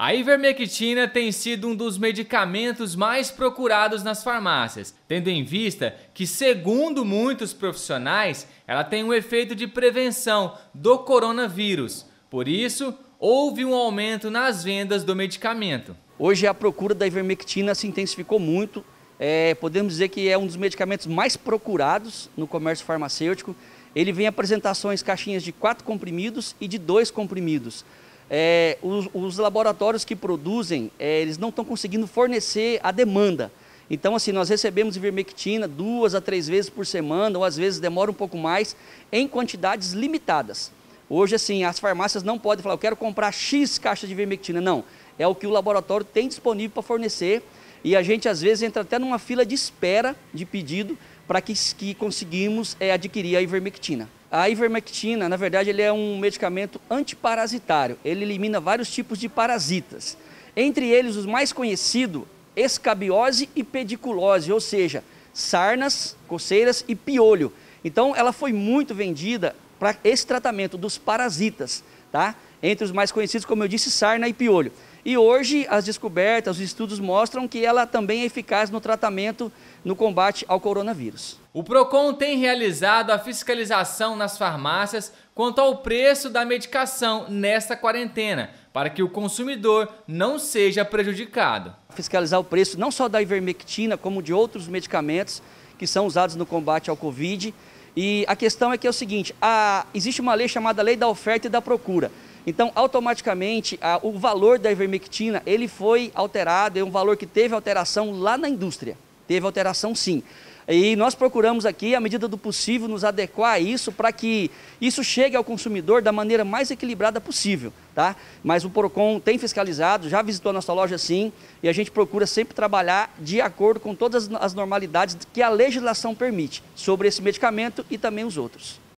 A ivermectina tem sido um dos medicamentos mais procurados nas farmácias, tendo em vista que, segundo muitos profissionais, ela tem um efeito de prevenção do coronavírus. Por isso, houve um aumento nas vendas do medicamento. Hoje a procura da ivermectina se intensificou muito. É, podemos dizer que é um dos medicamentos mais procurados no comércio farmacêutico. Ele vem em apresentações caixinhas de quatro comprimidos e de dois comprimidos é, os, os, laboratórios que produzem, é, eles não estão conseguindo fornecer a demanda. Então, assim, nós recebemos ivermectina duas a três vezes por semana, ou às vezes demora um pouco mais, em quantidades limitadas. Hoje, assim, as farmácias não podem falar, eu quero comprar X caixa de ivermectina. Não, é o que o laboratório tem disponível para fornecer. E a gente, às vezes, entra até numa fila de espera de pedido para que, que conseguimos é, adquirir a ivermectina. A ivermectina, na verdade, ele é um medicamento antiparasitário. Ele elimina vários tipos de parasitas. Entre eles, os mais conhecidos, escabiose e pediculose, ou seja, sarnas, coceiras e piolho. Então, ela foi muito vendida para esse tratamento dos parasitas, tá? Entre os mais conhecidos, como eu disse, sarna e piolho. E hoje as descobertas, os estudos mostram que ela também é eficaz no tratamento, no combate ao coronavírus. O Procon tem realizado a fiscalização nas farmácias quanto ao preço da medicação nesta quarentena, para que o consumidor não seja prejudicado. Fiscalizar o preço não só da ivermectina, como de outros medicamentos que são usados no combate ao Covid. E a questão é que é o seguinte, a, existe uma lei chamada Lei da Oferta e da Procura. Então, automaticamente, a, o valor da ivermectina ele foi alterado, é um valor que teve alteração lá na indústria. Teve alteração sim. E nós procuramos aqui, à medida do possível, nos adequar a isso para que isso chegue ao consumidor da maneira mais equilibrada possível, tá? Mas o Procon tem fiscalizado, já visitou a nossa loja sim, e a gente procura sempre trabalhar de acordo com todas as normalidades que a legislação permite sobre esse medicamento e também os outros.